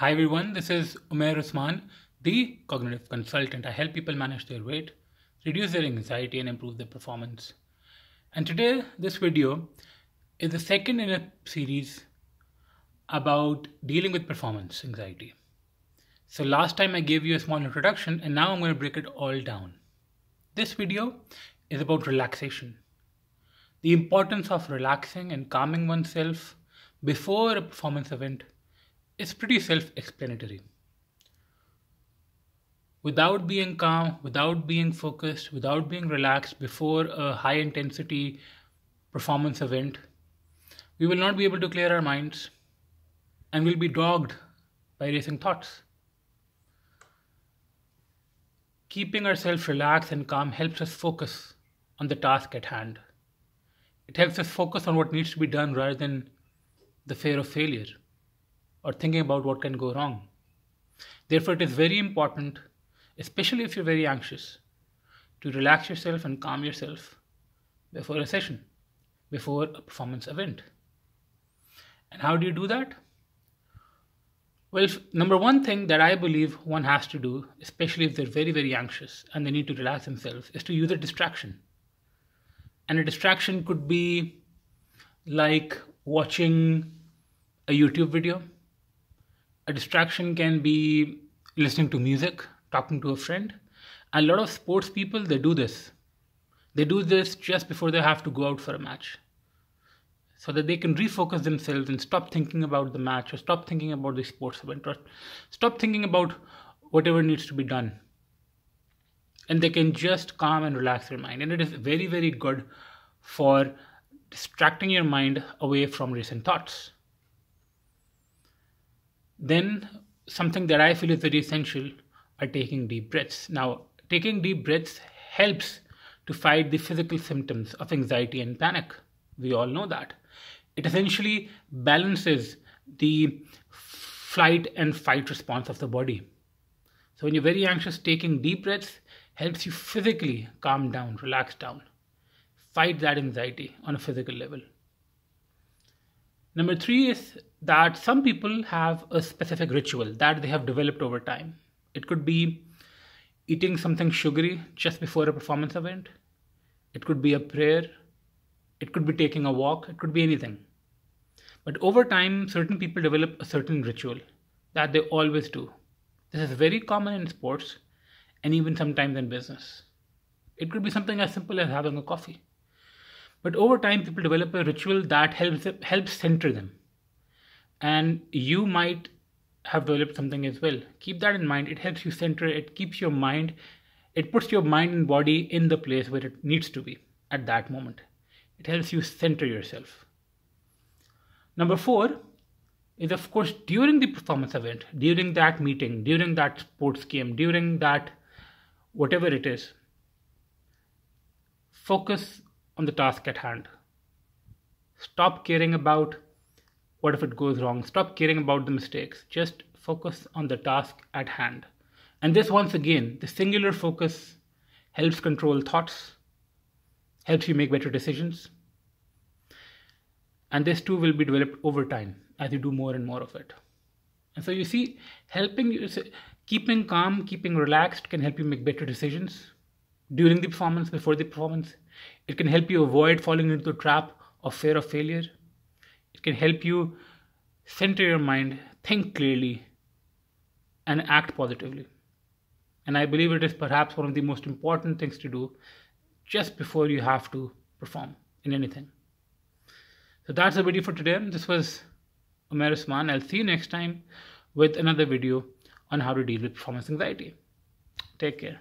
Hi everyone, this is Umair Usman, the cognitive consultant. I help people manage their weight, reduce their anxiety, and improve their performance. And today, this video is the second in a series about dealing with performance anxiety. So, last time I gave you a small introduction, and now I'm going to break it all down. This video is about relaxation, the importance of relaxing and calming oneself before a performance event is pretty self explanatory. Without being calm, without being focused, without being relaxed before a high intensity performance event, we will not be able to clear our minds and will be dogged by racing thoughts. Keeping ourselves relaxed and calm helps us focus on the task at hand. It helps us focus on what needs to be done rather than the fear of failure or thinking about what can go wrong. Therefore, it is very important, especially if you're very anxious, to relax yourself and calm yourself before a session, before a performance event. And how do you do that? Well, number one thing that I believe one has to do, especially if they're very, very anxious and they need to relax themselves, is to use a distraction. And a distraction could be like watching a YouTube video a distraction can be listening to music, talking to a friend. A lot of sports people, they do this. They do this just before they have to go out for a match so that they can refocus themselves and stop thinking about the match or stop thinking about the sports event or stop thinking about whatever needs to be done. And they can just calm and relax their mind. And it is very, very good for distracting your mind away from recent thoughts. Then, something that I feel is very essential are taking deep breaths. Now, taking deep breaths helps to fight the physical symptoms of anxiety and panic. We all know that. It essentially balances the flight and fight response of the body. So, when you're very anxious, taking deep breaths helps you physically calm down, relax down, fight that anxiety on a physical level. Number three is that some people have a specific ritual that they have developed over time. It could be eating something sugary just before a performance event, it could be a prayer, it could be taking a walk, it could be anything. But over time, certain people develop a certain ritual that they always do. This is very common in sports and even sometimes in business. It could be something as simple as having a coffee. But over time, people develop a ritual that helps helps center them. And you might have developed something as well. Keep that in mind. It helps you center. It keeps your mind. It puts your mind and body in the place where it needs to be at that moment. It helps you center yourself. Number four is, of course, during the performance event, during that meeting, during that sports game, during that whatever it is, focus on the task at hand. Stop caring about what if it goes wrong. Stop caring about the mistakes. Just focus on the task at hand. And this, once again, the singular focus helps control thoughts, helps you make better decisions. And this too will be developed over time as you do more and more of it. And so you see, helping you, keeping calm, keeping relaxed can help you make better decisions during the performance, before the performance, it can help you avoid falling into the trap of fear of failure. It can help you center your mind, think clearly, and act positively. And I believe it is perhaps one of the most important things to do just before you have to perform in anything. So that's the video for today. This was Umer Usman. I'll see you next time with another video on how to deal with performance anxiety. Take care.